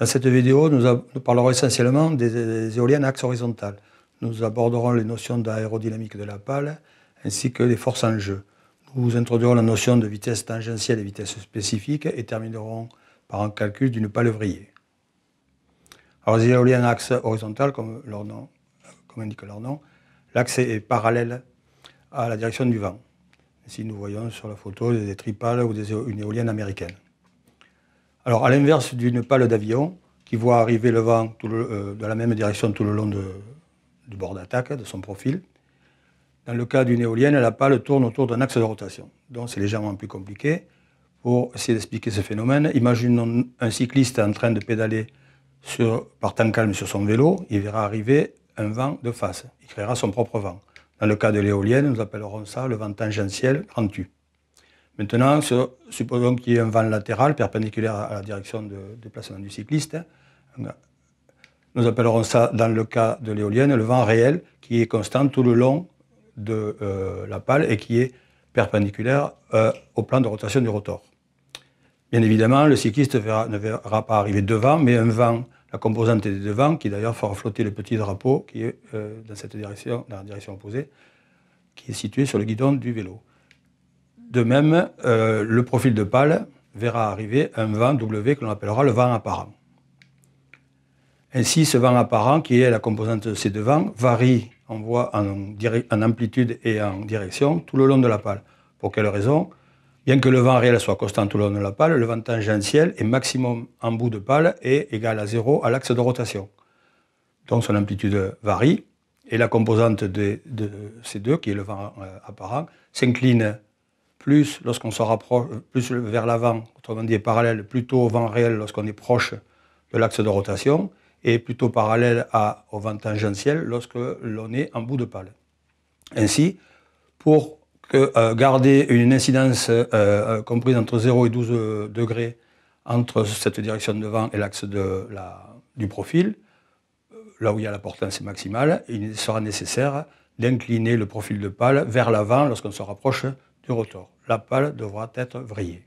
Dans cette vidéo, nous, parlerons essentiellement des, éoliennes à axe horizontal. Nous aborderons les notions d'aérodynamique de la pale ainsi que les forces en jeu. Nous introduirons la notion de vitesse tangentielle et vitesse spécifique et terminerons par un calcul d'une vrillée. Alors, les éoliennes à axe horizontal, comme, leur nom, comme indique leur nom, l'axe est parallèle à la direction du vent. Ici, nous voyons sur la photo des tripales ou une éolienne américaine. Alors, à l'inverse d'une pale d'avion, qui voit arriver le vent euh, de la même direction tout le long du bord d'attaque, de son profil, dans le cas d'une éolienne, la pale tourne autour d'un axe de rotation. Donc, c'est légèrement plus compliqué. Pour essayer d'expliquer ce phénomène, imaginons un cycliste en train de pédaler sur, par temps calme sur son vélo, il verra arriver un vent de face. Il créera son propre vent. Dans le cas de l'éolienne, nous appellerons ça le vent tangentiel rendu. Maintenant, supposons qu'il y ait un vent latéral perpendiculaire à la direction de déplacement du cycliste. Nous appellerons ça, dans le cas de l'éolienne, le vent réel qui est constant tout le long de euh, la pale et qui est perpendiculaire euh, au plan de rotation du rotor. Bien évidemment, le cycliste ne verra pas arriver devant, mais un vent, la composante des devant, qui d'ailleurs fera flotter le petit drapeau qui est euh, dans cette direction, dans la direction opposée, qui est situé sur le guidon du vélo. De même, euh, le profil de pâle verra arriver un vent W que l'on appellera le vent apparent. Ainsi, ce vent apparent, qui est la composante de ces deux vents, varie on voit en, amplitude et en direction tout le long de la pâle. Pour quelle raison Bien que le vent réel soit constant tout le long de la pâle, le vent tangentiel est maximum en bout de pâle et égal à zéro à l'axe de rotation. Donc son amplitude varie et la composante de, de ces deux, qui est le vent euh, apparent, s'incline plus lorsqu'on se rapproche, plus vers l'avant, autrement dit parallèle, plutôt au vent réel lorsqu'on est proche de l'axe de rotation, et plutôt parallèle au vent tangentiel lorsque l'on est en bout de pale. Ainsi, pour euh, garder une incidence euh, euh, comprise entre 0 et 12 degrés entre cette direction de vent et l'axe du profil, là où il y a la portance maximale, il sera nécessaire d'incliner le profil de pale vers l'avant lorsqu'on se rapproche rotor La pale devra être vrillée.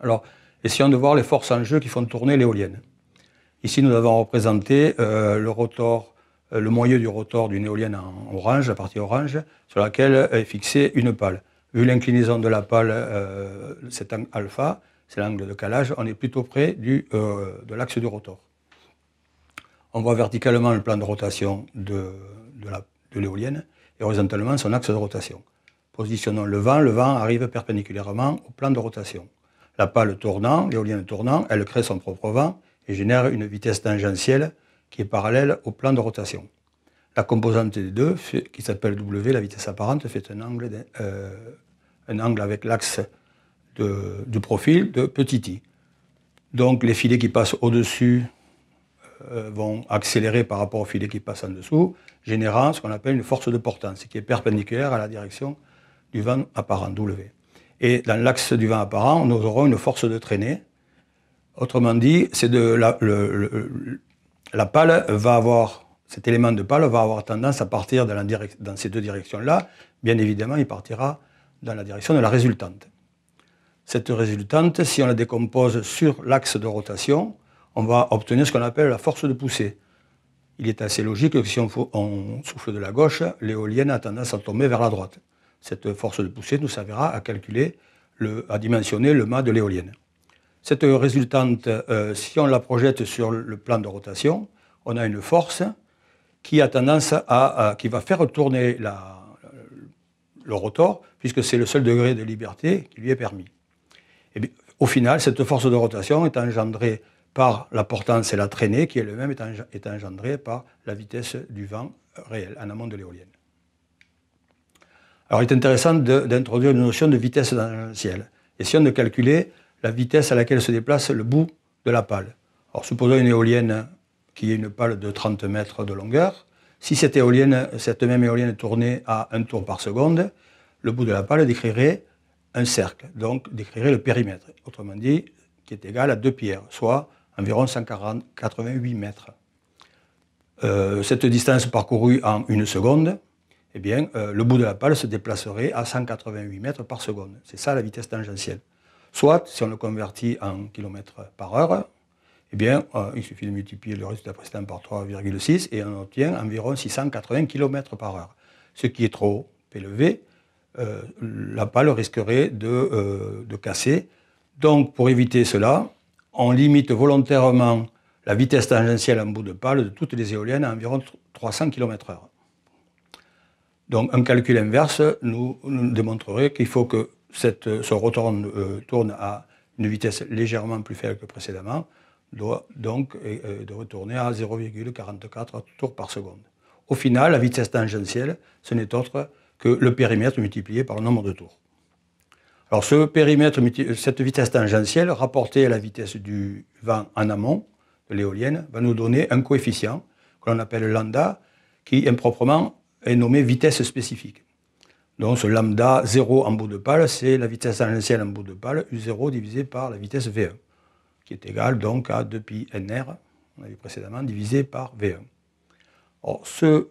Alors, essayons de voir les forces en jeu qui font tourner l'éolienne. Ici, nous avons représenté euh, le rotor, euh, le moyeu du rotor d'une éolienne en orange, la partie orange, sur laquelle est fixée une pale. Vu l'inclinaison de la pale, euh, cet angle alpha, c'est l'angle de calage, on est plutôt près du, de l'axe du rotor. On voit verticalement le plan de rotation de, de l'éolienne et horizontalement son axe de rotation. Positionnant le vent, le vent arrive perpendiculairement au plan de rotation. La pale tournant, l'éolienne tournant, elle crée son propre vent et génère une vitesse tangentielle qui est parallèle au plan de rotation. La composante des deux, qui s'appelle W, la vitesse apparente, fait un angle, euh, un angle avec l'axe du profil de petit i. Donc les filets qui passent au-dessus euh, vont accélérer par rapport aux filets qui passent en dessous, générant ce qu'on appelle une force de portance, qui est perpendiculaire à la direction du vent apparent, W. Et dans l'axe du vent apparent, nous aurons une force de traînée. Autrement dit, c'est de la, la pale va avoir, cet élément de pale va avoir tendance à partir dans, ces deux directions-là. Bien évidemment, il partira dans la direction de la résultante. Cette résultante, si on la décompose sur l'axe de rotation, on va obtenir ce qu'on appelle la force de poussée. Il est assez logique que si on souffle de la gauche, l'éolienne a tendance à tomber vers la droite. Cette force de poussée nous servira à calculer, à dimensionner le mât de l'éolienne. Cette résultante, euh, si on la projette sur le plan de rotation, on a une force qui a tendance à, qui va faire tourner le rotor, puisque c'est le seul degré de liberté qui lui est permis. Et au final, cette force de rotation est engendrée par la portance et la traînée, qui elle-même est engendrée par la vitesse du vent réel en amont de l'éolienne. Alors, il est intéressant d'introduire une notion de vitesse dans le ciel. Essayons de calculer la vitesse à laquelle se déplace le bout de la pale. Alors, supposons une éolienne qui est une pale de 30 mètres de longueur. Si cette, éolienne, cette même éolienne tournait à un tour par seconde, le bout de la pale décrirait un cercle, donc décrirait le périmètre, autrement dit, qui est égal à deux pierres, soit environ 188 mètres. Euh, cette distance parcourue en une seconde eh bien, euh, le bout de la pale se déplacerait à 188 mètres par seconde. C'est ça la vitesse tangentielle. Soit, si on le convertit en kilomètres par heure, eh bien, euh, il suffit de multiplier le résultat précédent par 3,6 et on obtient environ 680 km par heure. Ce qui est trop élevé, euh, la pale risquerait de, casser. Donc, pour éviter cela, on limite volontairement la vitesse tangentielle en bout de pale de toutes les éoliennes à environ 300 km/h. Donc un calcul inverse nous, démontrerait qu'il faut que cette, ce rotor euh, tourne à une vitesse légèrement plus faible que précédemment, doit donc euh, euh, de retourner à 0,44 tours par seconde. Au final, la vitesse tangentielle, ce n'est autre que le périmètre multiplié par le nombre de tours. Alors ce périmètre, cette vitesse tangentielle, rapportée à la vitesse du vent en amont, de l'éolienne, va nous donner un coefficient que l'on appelle lambda, qui improprement est nommée vitesse spécifique. Donc ce lambda 0 en bout de pâle, c'est la vitesse tangentielle en bout de pâle, U0 divisé par la vitesse V1, qui est égale donc à 2pi nr, on l'a vu précédemment, divisé par V1. ce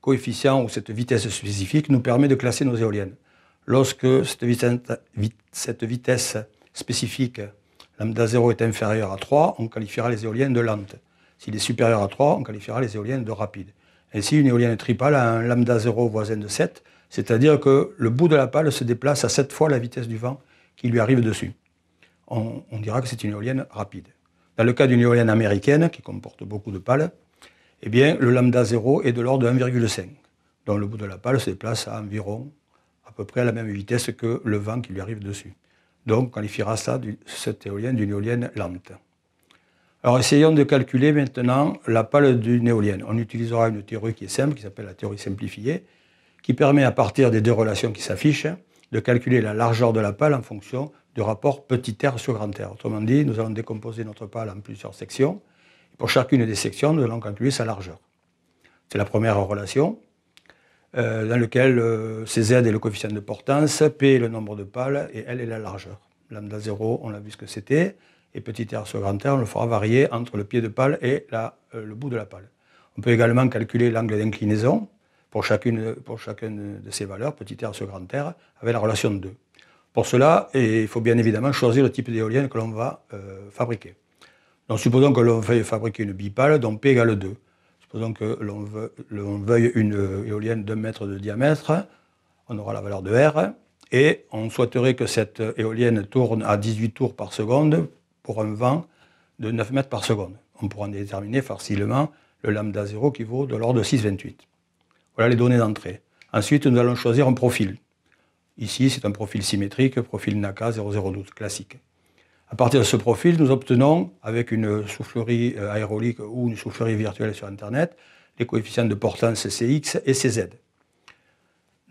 coefficient ou cette vitesse spécifique nous permet de classer nos éoliennes. Lorsque cette vitesse, cette vitesse spécifique lambda 0 est inférieure à 3, on qualifiera les éoliennes de lentes. S'il est supérieur à 3, on qualifiera les éoliennes de rapides. Ainsi, une éolienne tripale a un lambda 0 voisin de 7, c'est-à-dire que le bout de la pale se déplace à 7 fois la vitesse du vent qui lui arrive dessus. On, dira que c'est une éolienne rapide. Dans le cas d'une éolienne américaine, qui comporte beaucoup de pales, eh bien, le lambda 0 est de l'ordre de 1,5. Donc le bout de la pale se déplace à environ, à peu près à la même vitesse que le vent qui lui arrive dessus. Donc on qualifiera ça, cette éolienne, d'une éolienne lente. Alors essayons de calculer maintenant la pâle d'une éolienne. On utilisera une théorie qui est simple, qui s'appelle la théorie simplifiée, qui permet à partir des deux relations qui s'affichent de calculer la largeur de la pâle en fonction du rapport petit r sur grand r. Autrement dit, nous allons décomposer notre pâle en plusieurs sections. pour chacune des sections, nous allons calculer sa largeur. C'est la première relation euh, dans laquelle euh, CZ est le coefficient de portance, P est le nombre de pales et L est la largeur. Lambda 0, on a vu ce que c'était. Et petit R sur grand R, on le fera varier entre le pied de pale et euh, le bout de la pale. On peut également calculer l'angle d'inclinaison pour chacune, pour chacune de ces valeurs, petit R sur grand R, avec la relation 2. Pour cela, il faut bien évidemment choisir le type d'éolienne que l'on va euh, fabriquer. Donc supposons que l'on veuille fabriquer une bipale, dont P égale 2. Supposons que l'on veuille une euh, éolienne d'un mètre de diamètre, on aura la valeur de R, et on souhaiterait que cette éolienne tourne à 18 tours par seconde pour un vent de 9 mètres par seconde. On pourra déterminer facilement le lambda 0 qui vaut de l'ordre de 6,28. Voilà les données d'entrée. Ensuite, nous allons choisir un profil. Ici, c'est un profil symétrique, profil NACA 0012 classique. À partir de ce profil, nous obtenons, avec une soufflerie euh, aérolique ou une soufflerie virtuelle sur Internet, les coefficients de portance Cx et Cz.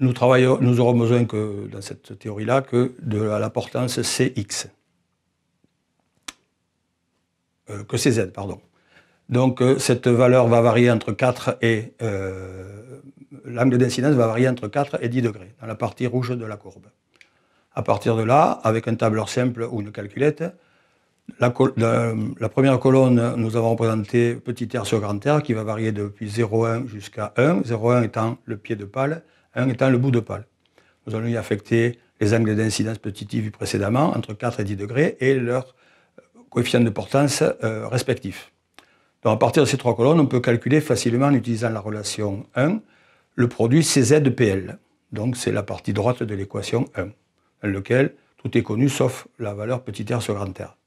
Nous, travaillons, nous aurons besoin, que, dans cette théorie-là, que de la portance Cx. Euh, que ces z, pardon. Donc euh, cette valeur va varier entre 4 et... Euh, l'angle d'incidence va varier entre 4 et 10 degrés, dans la partie rouge de la courbe. À partir de là, avec un tableur simple ou une calculette, la, première colonne, nous avons représenté petit r sur grand r qui va varier depuis 0,1 jusqu'à 1, 0,1 étant le pied de pale, 1 étant le bout de pâle. Nous allons y affecter les angles d'incidence petit i vus précédemment, entre 4 et 10 degrés, et leur coefficients de portance respectif. Euh, respectifs. Donc à partir de ces trois colonnes, on peut calculer facilement en utilisant la relation 1 le produit CZPL. Donc c'est la partie droite de l'équation 1, dans laquelle tout est connu sauf la valeur petit r sur grand r.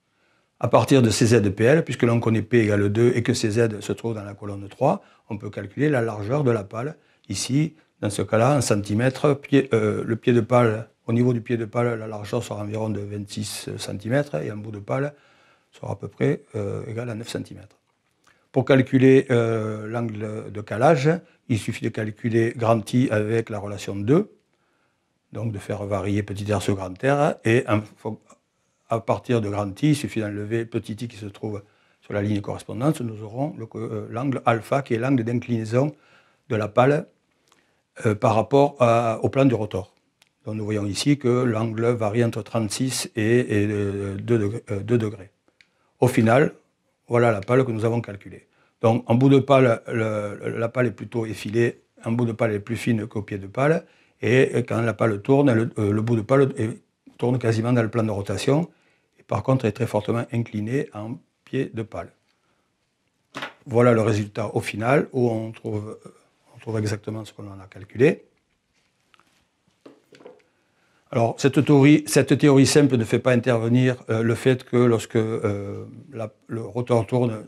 À partir de CZPL, puisque l'on connaît P égale 2 et que CZ se trouve dans la colonne 3, on peut calculer la largeur de la pale. Ici, dans ce cas-là, en centimètres, euh, le pied de pale, au niveau du pied de pale, la largeur sera environ de 26 cm et en bout de pale, sera à peu près euh, égal à 9 cm. Pour calculer euh, l'angle de calage, il suffit de calculer grand I avec la relation 2, donc de faire varier petit r sur grand r, et à partir de grand I, il suffit d'enlever petit i qui se trouve sur la ligne correspondante, nous aurons euh, l'angle alpha qui est l'angle d'inclinaison de la pale par rapport au plan du rotor. Donc nous voyons ici que l'angle varie entre 36 et, 2 degrés. Au final, voilà la pale que nous avons calculée. Donc, en bout de pale, la pale est plutôt effilée, en bout de pale est plus fine qu'au pied de pale, et quand la pale tourne, euh, le, bout de pale tourne quasiment dans le plan de rotation, et par contre est très fortement incliné en pied de pale. Voilà le résultat au final, où on trouve, euh, on trouve exactement ce qu'on a calculé. Alors, cette théorie, simple ne fait pas intervenir euh, le fait que lorsque euh, le rotor tourne,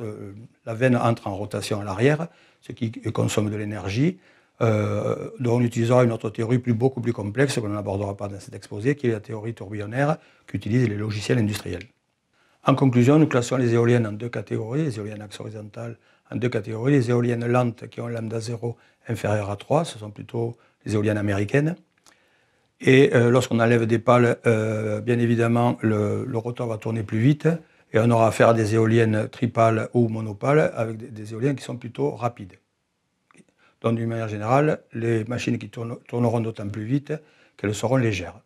euh, la veine entre en rotation à l'arrière, ce qui consomme de l'énergie. Euh, on utilisera une autre théorie plus, beaucoup plus complexe que qu'on n'abordera pas dans cet exposé, qui est la théorie tourbillonnaire qu'utilisent les logiciels industriels. En conclusion, nous classons les éoliennes en deux catégories, les éoliennes axes horizontales en deux catégories, les éoliennes lentes qui ont lambda 0 inférieur à 3, ce sont plutôt les éoliennes américaines, et euh, lorsqu'on enlève des pales, euh, bien évidemment, le, rotor va tourner plus vite et on aura affaire à des éoliennes tripales ou monopales avec des éoliennes qui sont plutôt rapides. Donc, d'une manière générale, les machines qui tourneront d'autant plus vite qu'elles seront légères.